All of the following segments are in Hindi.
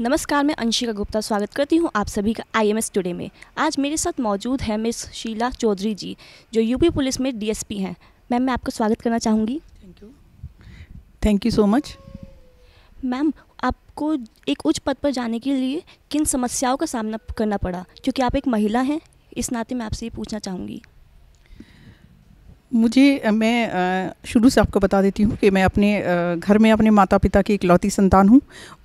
नमस्कार मैं अंशिका गुप्ता स्वागत करती हूं आप सभी का आईएमएस टुडे में आज मेरे साथ मौजूद है मिस शीला चौधरी जी जो यूपी पुलिस में डीएसपी हैं मैम मैं आपका स्वागत करना चाहूँगी thank you thank you so much ma'am आपको एक उच्च पद पर जाने के लिए किन समस्याओं का सामना करना पड़ा क्योंकि आप एक महिला हैं इस नाते मैं आपसे ये पूछना चाहूँगी मुझे मैं शुरू से आपको बता देती हूँ कि मैं अपने घर में अपने माता पिता की इकलौती संतान हूँ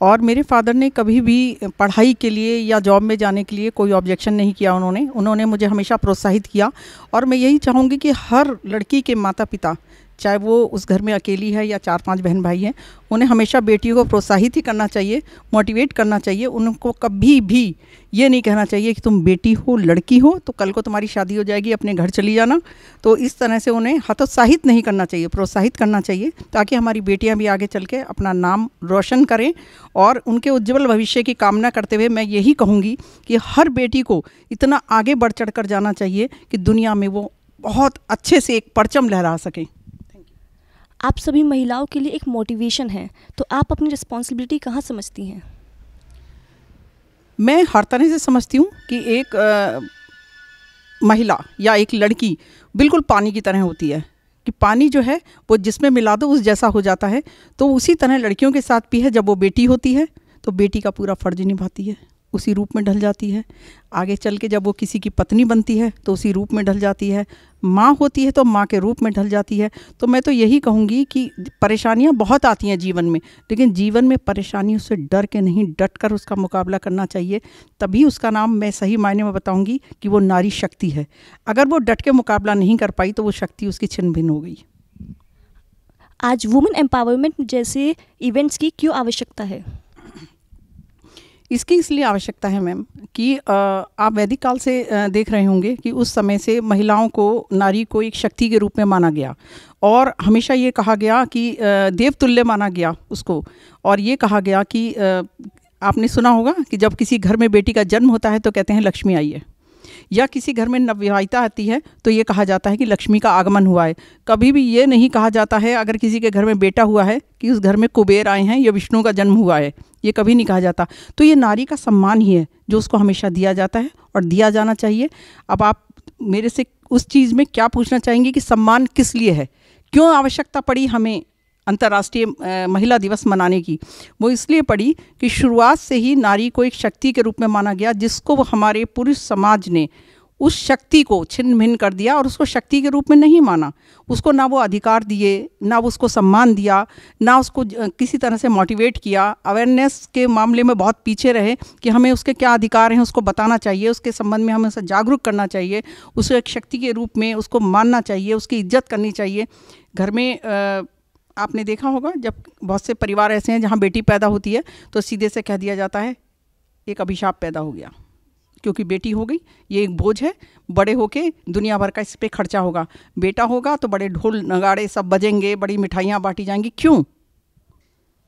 और मेरे फादर ने कभी भी पढ़ाई के लिए या जॉब में जाने के लिए कोई ऑब्जेक्शन नहीं किया उन्होंने उन्होंने मुझे हमेशा प्रोत्साहित किया और मैं यही चाहूँगी कि हर लड़की के माता पिता चाहे वो उस घर में अकेली है या चार पांच बहन भाई हैं उन्हें हमेशा बेटियों को प्रोत्साहित ही करना चाहिए मोटिवेट करना चाहिए उनको कभी भी ये नहीं कहना चाहिए कि तुम बेटी हो लड़की हो तो कल को तुम्हारी शादी हो जाएगी अपने घर चली जाना तो इस तरह से उन्हें हतोत्साहित नहीं करना चाहिए प्रोत्साहित करना चाहिए ताकि हमारी बेटियाँ भी आगे चल के अपना नाम रोशन करें और उनके उज्ज्वल भविष्य की कामना करते हुए मैं यही कहूँगी कि हर बेटी को इतना आगे बढ़ चढ़ कर जाना चाहिए कि दुनिया में वो बहुत अच्छे से एक परचम लहरा सकें आप सभी महिलाओं के लिए एक मोटिवेशन है तो आप अपनी रिस्पॉन्सिबिलिटी कहाँ समझती हैं मैं हर तरह से समझती हूँ कि एक आ, महिला या एक लड़की बिल्कुल पानी की तरह होती है कि पानी जो है वो जिसमें मिला दो उस जैसा हो जाता है तो उसी तरह लड़कियों के साथ भी है जब वो बेटी होती है तो बेटी का पूरा फर्ज निभाती है उसी रूप में ढल जाती है आगे चल के जब वो किसी की पत्नी बनती है तो उसी रूप में ढल जाती है माँ होती है तो माँ के रूप में ढल जाती है तो मैं तो यही कहूँगी कि परेशानियाँ बहुत आती हैं जीवन में लेकिन जीवन में परेशानियों से डर के नहीं डट कर उसका मुकाबला करना चाहिए तभी उसका नाम मैं सही मायने में बताऊँगी कि वो नारी शक्ति है अगर वो डट के मुकाबला नहीं कर पाई तो वो शक्ति उसकी छिन्न भिन्न हो गई आज वुमेन एम्पावरमेंट जैसे इवेंट्स की क्यों आवश्यकता है इसकी इसलिए आवश्यकता है मैम कि आप वैदिक काल से देख रहे होंगे कि उस समय से महिलाओं को नारी को एक शक्ति के रूप में माना गया और हमेशा ये कहा गया कि देवतुल्य माना गया उसको और ये कहा गया कि आपने सुना होगा कि जब किसी घर में बेटी का जन्म होता है तो कहते हैं लक्ष्मी आई है या किसी घर में नवविवाहिता आती है तो ये कहा जाता है कि लक्ष्मी का आगमन हुआ है कभी भी ये नहीं कहा जाता है अगर किसी के घर में बेटा हुआ है कि उस घर में कुबेर आए हैं या विष्णु का जन्म हुआ है ये कभी नहीं कहा जाता तो ये नारी का सम्मान ही है जो उसको हमेशा दिया जाता है और दिया जाना चाहिए अब आप मेरे से उस चीज़ में क्या पूछना चाहेंगे कि सम्मान किस लिए है क्यों आवश्यकता पड़ी हमें अंतर्राष्ट्रीय महिला दिवस मनाने की वो इसलिए पड़ी कि शुरुआत से ही नारी को एक शक्ति के रूप में माना गया जिसको वो हमारे पुरुष समाज ने उस शक्ति को छिन्न भिन्न कर दिया और उसको शक्ति के रूप में नहीं माना उसको ना वो अधिकार दिए ना उसको सम्मान दिया ना उसको किसी तरह से मोटिवेट किया अवेयरनेस के मामले में बहुत पीछे रहे कि हमें उसके क्या अधिकार हैं उसको बताना चाहिए उसके संबंध में हमें उसे जागरूक करना चाहिए उसे एक शक्ति के रूप में उसको मानना चाहिए उसकी इज्जत करनी चाहिए घर में आ, आपने देखा होगा जब बहुत से परिवार ऐसे हैं जहाँ बेटी पैदा होती है तो सीधे से कह दिया जाता है एक अभिशाप पैदा हो गया क्योंकि बेटी हो गई ये एक बोझ है बड़े होके दुनिया भर का इस पर खर्चा होगा बेटा होगा तो बड़े ढोल नगाड़े सब बजेंगे बड़ी मिठाइयाँ बांटी जाएंगी क्यों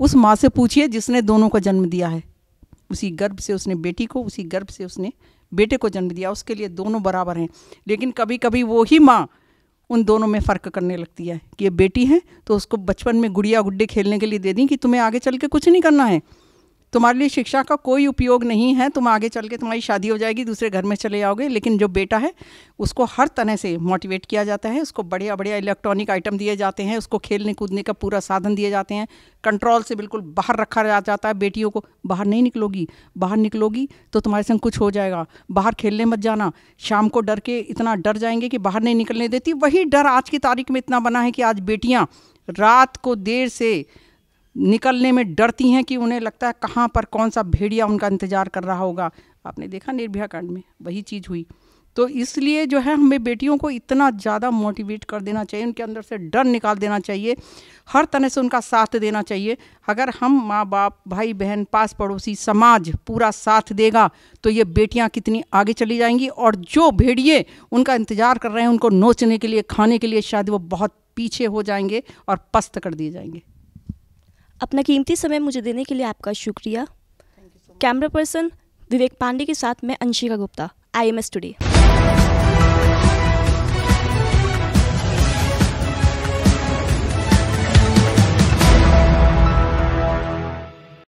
उस माँ से पूछिए जिसने दोनों को जन्म दिया है उसी गर्भ से उसने बेटी को उसी गर्भ से उसने बेटे को जन्म दिया उसके लिए दोनों बराबर हैं लेकिन कभी कभी वो ही माँ उन दोनों में फ़र्क करने लगती है कि ये बेटी है तो उसको बचपन में गुड़िया गुड्डे खेलने के लिए दे दी कि तुम्हें आगे चल के कुछ नहीं करना है तुम्हारे लिए शिक्षा का कोई उपयोग नहीं है तुम आगे चल के तुम्हारी शादी हो जाएगी दूसरे घर में चले जाओगे लेकिन जो बेटा है उसको हर तरह से मोटिवेट किया जाता है उसको बढ़िया बढ़िया इलेक्ट्रॉनिक आइटम दिए जाते हैं उसको खेलने कूदने का पूरा साधन दिए जाते हैं कंट्रोल से बिल्कुल बाहर रखा जाता है बेटियों को बाहर नहीं निकलोगी बाहर निकलोगी तो तुम्हारे संग कुछ हो जाएगा बाहर खेलने मत जाना शाम को डर के इतना डर जाएंगे कि बाहर नहीं निकलने देती वही डर आज की तारीख में इतना बना है कि आज बेटियाँ रात को देर से निकलने में डरती हैं कि उन्हें लगता है कहाँ पर कौन सा भेड़िया उनका इंतज़ार कर रहा होगा आपने देखा निर्भया कांड में वही चीज़ हुई तो इसलिए जो है हमें बेटियों को इतना ज़्यादा मोटिवेट कर देना चाहिए उनके अंदर से डर निकाल देना चाहिए हर तरह से उनका साथ देना चाहिए अगर हम माँ बाप भाई बहन पास पड़ोसी समाज पूरा साथ देगा तो ये बेटियाँ कितनी आगे चली जाएंगी और जो भेड़िए उनका इंतज़ार कर रहे हैं उनको नोचने के लिए खाने के लिए शायद वो बहुत पीछे हो जाएंगे और पस्त कर दिए जाएंगे अपना कीमती समय मुझे देने के लिए आपका शुक्रिया कैमरा पर्सन विवेक पांडे के साथ मैं Anshika Gupta I M S today